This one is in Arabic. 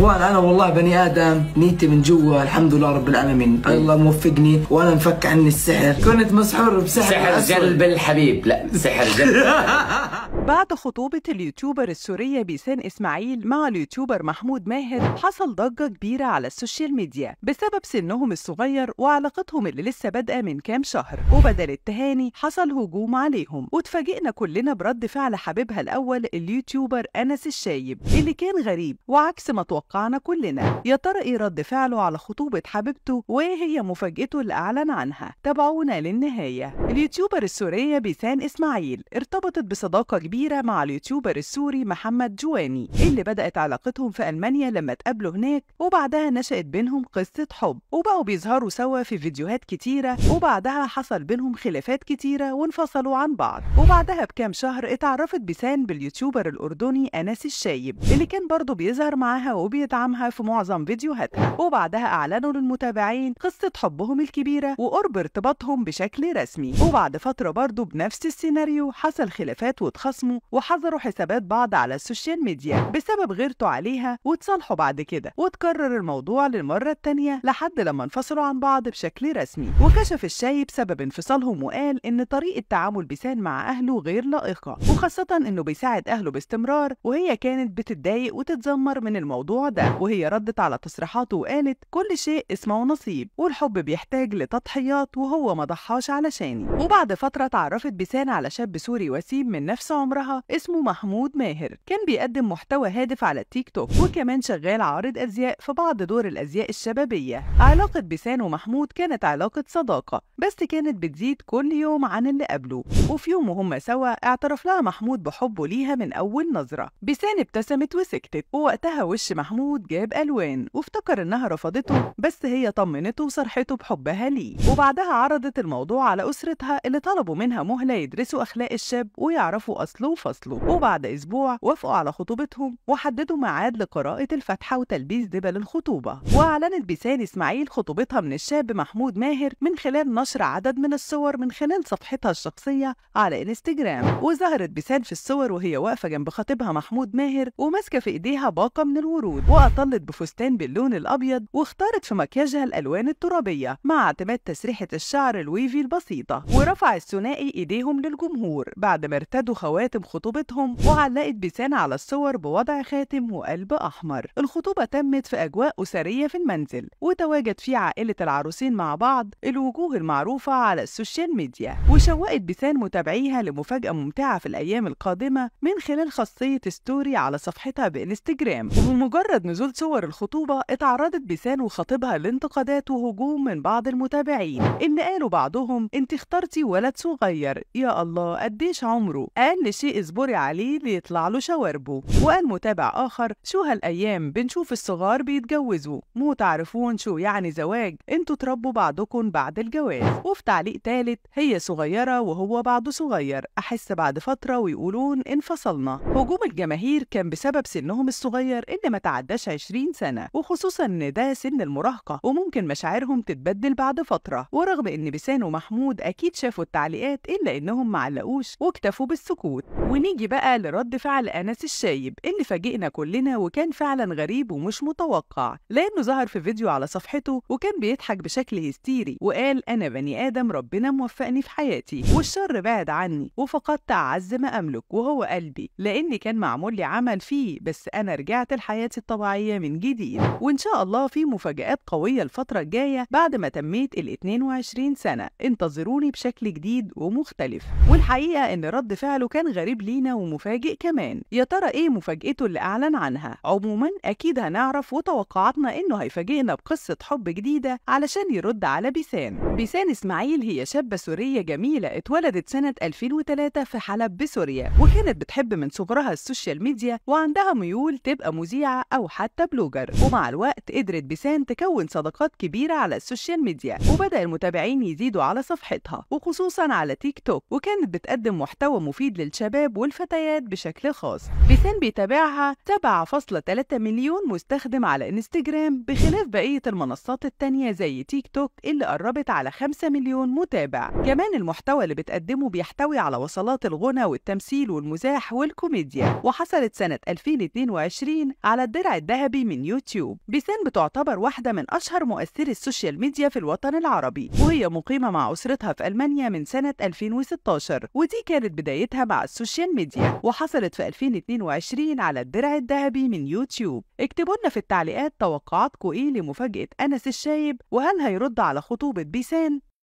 اخوان انا والله بني ادم نيتي من جوا الحمد لله رب العالمين الله موفقني وانا مفك عني السحر كنت مسحور بسحر سحر قلب الحبيب لا سحر قلب بعد خطوبة اليوتيوبر السورية بيسان إسماعيل مع اليوتيوبر محمود ماهر حصل ضجة كبيرة على السوشيال ميديا بسبب سنهم الصغير وعلاقتهم اللي لسه بادئة من كام شهر وبدل التهاني حصل هجوم عليهم واتفاجئنا كلنا برد فعل حبيبها الأول اليوتيوبر أنس الشايب اللي كان غريب وعكس ما توقعنا كلنا يا ترى إيه رد فعله على خطوبة حبيبته وإيه هي مفاجأته اللي أعلن عنها تابعونا للنهاية اليوتيوبر السورية بيسان إسماعيل ارتبطت بصداقة كبيرة كبيرة مع اليوتيوبر السوري محمد جواني اللي بدأت علاقتهم في ألمانيا لما اتقابلوا هناك وبعدها نشأت بينهم قصة حب وبقوا بيظهروا سوا في فيديوهات كتيرة وبعدها حصل بينهم خلافات كتيرة وانفصلوا عن بعض وبعدها بكام شهر اتعرفت بيسان باليوتيوبر الأردني أنس الشايب اللي كان برضه بيظهر معاها وبيدعمها في معظم فيديوهاتها وبعدها أعلنوا للمتابعين قصة حبهم الكبيرة وقرب ارتباطهم بشكل رسمي وبعد فترة برضه بنفس السيناريو حصل خلافات واتخصم خصمه وحظروا حسابات بعض على السوشيال ميديا بسبب غيرته عليها واتصالحوا بعد كده وتكرر الموضوع للمرة التانية لحد لما انفصلوا عن بعض بشكل رسمي وكشف الشاي بسبب انفصالهم وقال إن طريقة تعامل بيسان مع أهله غير لائقة وخاصة إنه بيساعد أهله باستمرار وهي كانت بتتضايق وتتذمر من الموضوع ده وهي ردت على تصريحاته وقالت كل شيء اسمه نصيب والحب بيحتاج لتضحيات وهو ما ضحاش علشاني وبعد فترة تعرفت بيسان على شاب سوري وسيم من نفس عمره عمرها اسمه محمود ماهر كان بيقدم محتوى هادف على التيك توك وكمان شغال عارض أزياء في بعض دور الأزياء الشبابية علاقة بيسان ومحمود كانت علاقة صداقة بس كانت بتزيد كل يوم عن اللي قبله وفي يوم وهم سوا اعترف لها محمود بحبه ليها من أول نظرة بيسان ابتسمت وسكتت ووقتها وش محمود جاب ألوان وافتكر إنها رفضته بس هي طمنته وصرحته بحبها ليه وبعدها عرضت الموضوع على أسرتها اللي طلبوا منها مهلة يدرسوا أخلاق الشاب ويعرفوا أصل فصلوا وفصله وبعد أسبوع وافقوا على خطوبتهم وحددوا ميعاد لقراءة الفاتحة وتلبيس دبل الخطوبة وأعلنت بيسان إسماعيل خطوبتها من الشاب محمود ماهر من خلال نشر عدد من الصور من خلال صفحتها الشخصية على انستجرام وظهرت بيسان في الصور وهي واقفة جنب خطيبها محمود ماهر وماسكة في إيديها باقة من الورود وأطلت بفستان باللون الأبيض واختارت في مكياجها الألوان الترابية مع اعتماد تسريحة الشعر الويفي البسيطة ورفع الثنائي إيديهم للجمهور بعد ما ارتدوا خواتم خاتم خطوبتهم وعلقت بيسان على الصور بوضع خاتم وقلب أحمر الخطوبة تمت في أجواء أسرية في المنزل وتواجد فيه عائلة العروسين مع بعض الوجوه المعروفة على السوشيال ميديا وشوقت بيسان متابعيها لمفاجأة ممتعة في الأيام القادمة من خلال خاصية ستوري على صفحتها بإنستجرام وبمجرد نزول صور الخطوبة اتعرضت بيسان وخطيبها لانتقادات وهجوم من بعض المتابعين إن قالوا بعضهم انت اخترتي ولد صغير يا الله قديش عمره قال شيء اصبري عليه ليطلع له شواربه وقال متابع آخر شو هالأيام بنشوف الصغار بيتجوزوا مو تعرفون شو يعني زواج انتوا تربوا بعضكم بعد الجواز وفي تعليق ثالث هي صغيرة وهو بعده صغير أحس بعد فترة ويقولون انفصلنا هجوم الجماهير كان بسبب سنهم الصغير اللي ما تعداش 20 سنة وخصوصا إن ده سن المراهقة وممكن مشاعرهم تتبدل بعد فترة ورغم إن بسان ومحمود أكيد شافوا التعليقات إلا إنهم معلقوش واكتفوا بالسكوت ونيجي بقى لرد فعل أنس الشايب اللي فاجئنا كلنا وكان فعلا غريب ومش متوقع لأنه ظهر في فيديو على صفحته وكان بيضحك بشكل هستيري وقال أنا بني آدم ربنا موفقني في حياتي والشر بعد عني وفقدت أعز ما أملك وهو قلبي لأني كان معمول لي عمل فيه بس أنا رجعت لحياتي الطبيعية من جديد وإن شاء الله في مفاجآت قوية الفترة الجاية بعد ما تميت ال 22 سنة انتظروني بشكل جديد ومختلف والحقيقة إن رد فعله كان غريب غريب لينا ومفاجئ كمان يا ترى ايه مفاجأته اللي اعلن عنها عموما اكيد هنعرف وتوقعاتنا انه هيفاجئنا بقصة حب جديدة علشان يرد على بيسان بيسان اسماعيل هي شابة سورية جميلة اتولدت سنة 2003 في حلب بسوريا وكانت بتحب من صغرها السوشيال ميديا وعندها ميول تبقى مذيعة او حتى بلوجر ومع الوقت قدرت بيسان تكون صداقات كبيرة على السوشيال ميديا وبدأ المتابعين يزيدوا على صفحتها وخصوصا على تيك توك وكانت بتقدم محتوى مفيد للشباب الشباب والفتيات بشكل خاص بيسان بيتابعها تبع 3 مليون مستخدم على انستجرام بخلاف بقية المنصات التانية زي تيك توك اللي قربت على 5 مليون متابع كمان المحتوى اللي بتقدمه بيحتوي على وصلات الغنى والتمثيل والمزاح والكوميديا وحصلت سنة 2022 على الدرع الذهبي من يوتيوب بيسان بتعتبر واحدة من أشهر مؤثري السوشيال ميديا في الوطن العربي وهي مقيمة مع أسرتها في ألمانيا من سنة 2016 ودي كانت بدايتها مع السوشيال السوشيال ميديا وحصلت في 2022 على الدرع الذهبي من يوتيوب اكتبوا لنا في التعليقات توقعاتكم ايه لمفاجأة أنس الشايب وهل هيرد على خطوبة بيسان